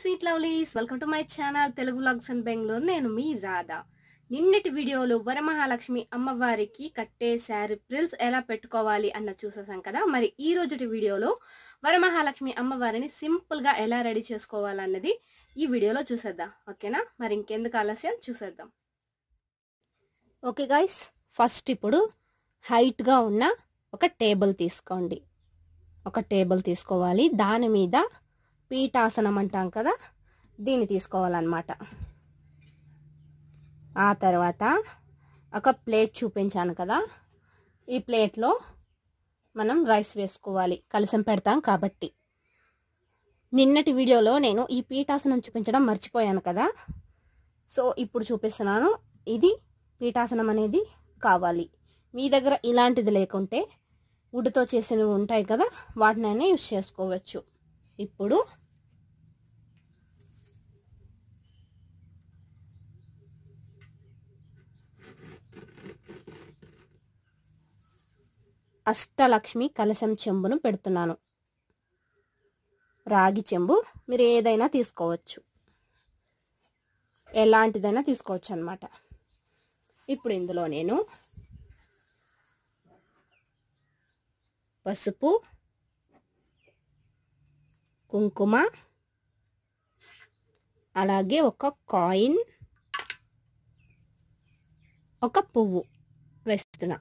sweet lovelies welcome to my channel Telugu vlogs and Bengaluru నేను మీ రాధా నిన్నటి వీడియోలో వరమహాలక్ష్మి అమ్మవారికి కట్టే శారీ ప్రిల్స్ ఎలా పెట్టుకోవాలి అన్న చూసేసాం కదా మరి ఈ రోజుటి వీడియోలో వరమహాలక్ష్మి అమ్మవారిని సింపుల్గా ఎలా రెడీ చేసుకోవాలన్నది ఈ వీడియోలో చూసేద్దాం ఓకేనా మరి ఇంకెందుకు ఆలస్యం చూసేద్దాం ఓకే గాయస్ ఫస్ట్ ఇప్పుడు హైట్గా ఉన్న ఒక టేబుల్ తీసుకోండి ఒక టేబుల్ తీసుకోవాలి దాని మీద పీఠాసనం అంటాం కదా దీన్ని తీసుకోవాలన్నమాట ఆ తర్వాత ఒక ప్లేట్ చూపించాను కదా ఈ ప్లేట్లో మనం రైస్ వేసుకోవాలి కలసం పెడతాం కాబట్టి నిన్నటి వీడియోలో నేను ఈ పీఠాసనం చూపించడం మర్చిపోయాను కదా సో ఇప్పుడు చూపిస్తున్నాను ఇది పీఠాసనం అనేది కావాలి మీ దగ్గర ఇలాంటిది లేకుంటే ఉడితో చేసినవి ఉంటాయి కదా వాటినైనా యూజ్ చేసుకోవచ్చు ఇప్పుడు అష్టలక్ష్మి కలశం చెంబును పెడుతున్నాను రాగి చెంబు మీరు ఏదైనా తీసుకోవచ్చు ఎలాంటిదైనా తీసుకోవచ్చు అనమాట ఇప్పుడు ఇందులో నేను పసుపు కుంకుమ అలాగే ఒక కాయిన్ ఒక పువ్వు వేస్తున్నా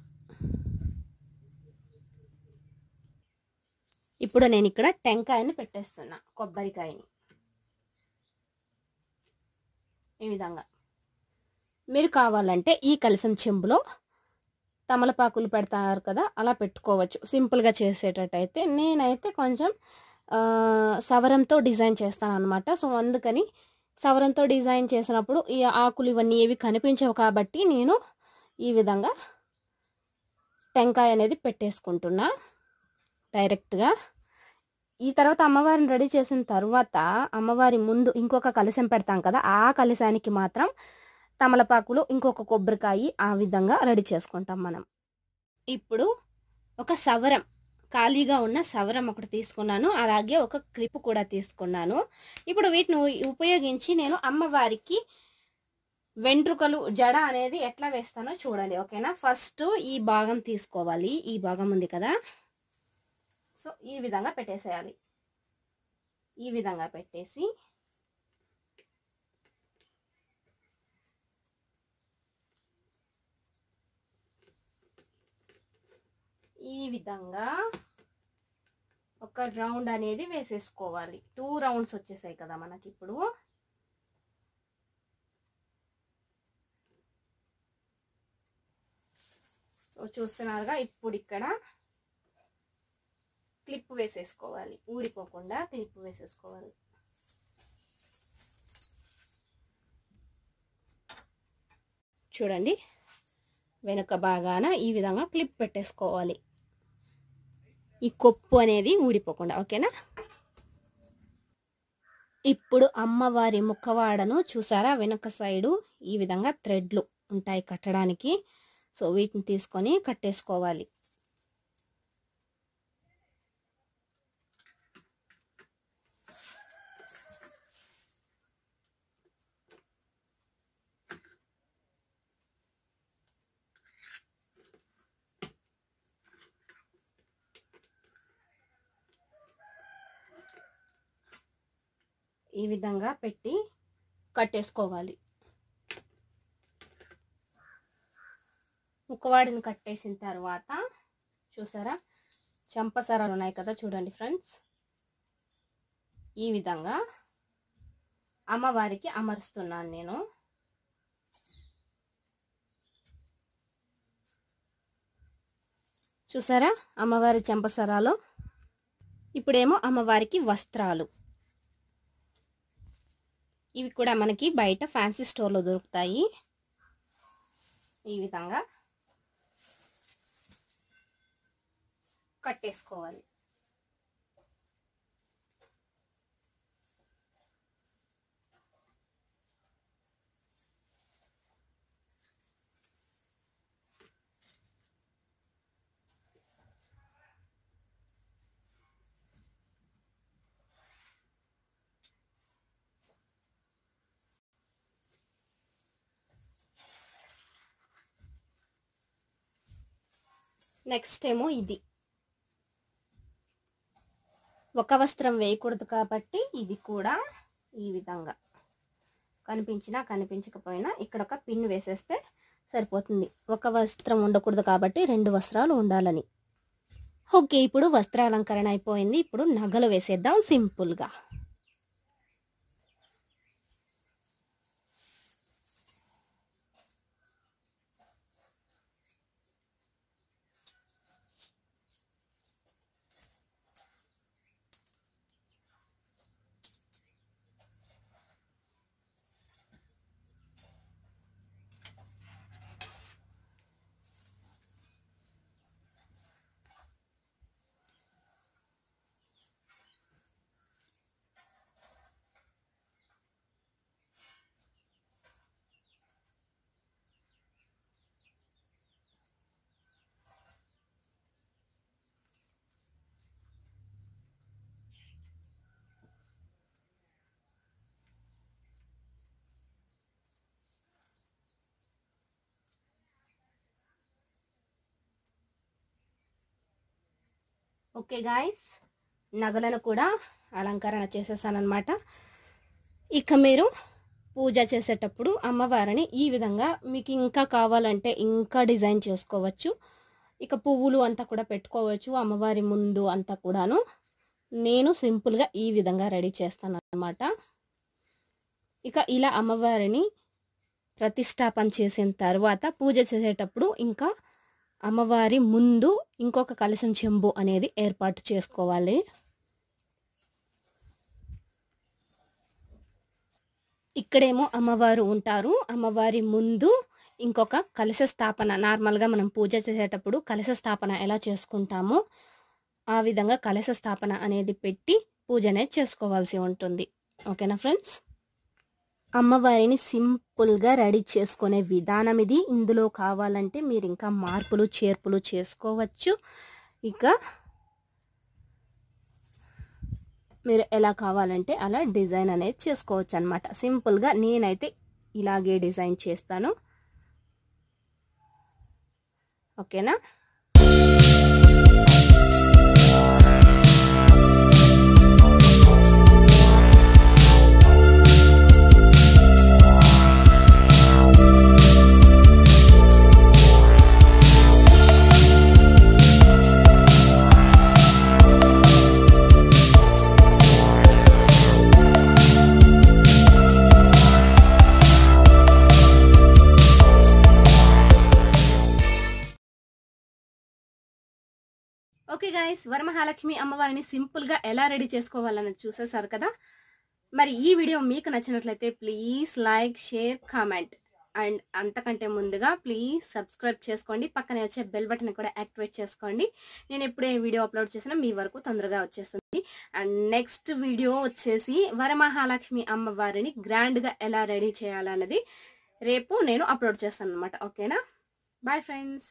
ఇప్పుడు నేను ఇక్కడ టెంకాయని పెట్టేస్తున్నా కొబ్బరికాయని ఈ విధంగా మీరు కావాలంటే ఈ కలిసం చెంబులో తమలపాకులు పెడతారు కదా అలా పెట్టుకోవచ్చు సింపుల్గా చేసేటట్టయితే నేనైతే కొంచెం సవరంతో డిజైన్ చేస్తాను అనమాట సో అందుకని సవరంతో డిజైన్ చేసినప్పుడు ఈ ఆకులు ఇవన్నీ ఏవి కనిపించవు కాబట్టి నేను ఈ విధంగా టెంకాయ అనేది పెట్టేసుకుంటున్నాను డైరెక్ట్గా ఈ తర్వాత అమ్మవారిని రెడీ చేసిన తర్వాత అమ్మవారి ముందు ఇంకొక కలశం పెడతాం కదా ఆ కలశానికి మాత్రం తమలపాకులు ఇంకొక కొబ్బరికాయ ఆ విధంగా రెడీ చేసుకుంటాం మనం ఇప్పుడు ఒక సవరం ఖాళీగా ఉన్న సవరం ఒకటి తీసుకున్నాను అలాగే ఒక క్లిప్ కూడా తీసుకున్నాను ఇప్పుడు వీటిని ఉపయోగించి నేను అమ్మవారికి వెంట్రుకలు జడ అనేది ఎట్లా వేస్తానో చూడండి ఓకేనా ఫస్ట్ ఈ భాగం తీసుకోవాలి ఈ భాగం ఉంది కదా సో ఈ విధంగా పెట్టేసేయాలి ఈ విధంగా పెట్టేసి ఈ విధంగా ఒక రౌండ్ అనేది వేసేసుకోవాలి టూ రౌండ్స్ వచ్చేసాయి కదా మనకి ఇప్పుడు చూస్తున్నారుగా ఇప్పుడు ఇక్కడ క్లిప్ వేసేసుకోవాలి ఊడిపోకుండా క్లిప్ వేసేసుకోవాలి చూడండి వెనుక బాగాన ఈ విధంగా క్లిప్ పెట్టేసుకోవాలి ఈ కొప్పు అనేది ఊడిపోకుండా ఓకేనా ఇప్పుడు అమ్మవారి ముఖవాడను చూసారా వెనుక సైడు ఈ విధంగా థ్రెడ్లు ఉంటాయి కట్టడానికి సో వీటిని తీసుకొని కట్టేసుకోవాలి ఈ విధంగా పెట్టి కట్టేసుకోవాలి ముక్కవాడిని కట్టేసిన తర్వాత చూసారా చంపసరాలు ఉన్నాయి కదా చూడండి ఫ్రెండ్స్ ఈ విధంగా అమ్మవారికి అమరుస్తున్నాను నేను చూసారా అమ్మవారి చంపసరాలు ఇప్పుడేమో అమ్మవారికి వస్త్రాలు ఇవి కూడా మనకి బయట ఫ్యాన్సీ స్టోర్లో దొరుకుతాయి ఈ విధంగా కట్టేసుకోవాలి నెక్స్ట్ ఏమో ఇది ఒక వస్త్రం వేయకూడదు కాబట్టి ఇది కూడా ఈ విధంగా కనిపించినా కనిపించకపోయినా ఇక్కడ ఒక పిన్ వేసేస్తే సరిపోతుంది ఒక వస్త్రం ఉండకూడదు కాబట్టి రెండు వస్త్రాలు ఉండాలని ఓకే ఇప్పుడు వస్త్రాలంకరణ అయిపోయింది ఇప్పుడు నగలు వేసేద్దాం సింపుల్గా ఓకే గాయస్ నగలను కూడా అలంకరణ చేసేసానమాట ఇక మీరు పూజ చేసేటప్పుడు అమ్మవారిని ఈ విధంగా మీకు ఇంకా కావాలంటే ఇంకా డిజైన్ చేసుకోవచ్చు ఇక పువ్వులు అంతా కూడా పెట్టుకోవచ్చు అమ్మవారి ముందు అంతా కూడాను నేను సింపుల్గా ఈ విధంగా రెడీ చేస్తాను అనమాట ఇక ఇలా అమ్మవారిని ప్రతిష్టాపన చేసిన తర్వాత పూజ చేసేటప్పుడు ఇంకా అమ్మవారి ముందు ఇంకొక కలసం చెంబు అనేది ఏర్పాటు చేసుకోవాలి ఇక్కడేమో అమ్మవారు ఉంటారు అమ్మవారి ముందు ఇంకొక కలశ స్థాపన నార్మల్గా మనం పూజ చేసేటప్పుడు కలశ స్థాపన ఎలా చేసుకుంటామో ఆ విధంగా కలశ స్థాపన అనేది పెట్టి పూజనే చేసుకోవాల్సి ఉంటుంది ఓకేనా ఫ్రెండ్స్ అమ్మవారిని సింపుల్గా రెడీ చేసుకునే విధానం ఇది ఇందులో కావాలంటే మీరు ఇంకా మార్పులు చేర్పులు చేసుకోవచ్చు ఇక మీరు ఎలా కావాలంటే అలా డిజైన్ అనేది చేసుకోవచ్చు అనమాట సింపుల్గా నేనైతే ఇలాగే డిజైన్ చేస్తాను ఓకేనా ఓకే గాయస్ వరమహాలక్ష్మి అమ్మవారిని సింపుల్గా ఎలా రెడీ చేసుకోవాలన్నది చూసేసారు కదా మరి ఈ వీడియో మీకు నచ్చినట్లయితే please like share comment and అంతకంటే ముందుగా ప్లీజ్ సబ్స్క్రైబ్ చేసుకోండి పక్కనే వచ్చే బెల్ బటన్ కూడా యాక్టివేట్ చేసుకోండి నేను ఎప్పుడే వీడియో అప్లోడ్ చేసినా మీ వరకు తొందరగా వచ్చేస్తుంది అండ్ నెక్స్ట్ వీడియో వచ్చేసి వరమహాలక్ష్మి అమ్మవారిని గ్రాండ్గా ఎలా రెడీ చేయాలన్నది రేపు నేను అప్లోడ్ చేస్తాను అనమాట ఓకేనా బాయ్ ఫ్రెండ్స్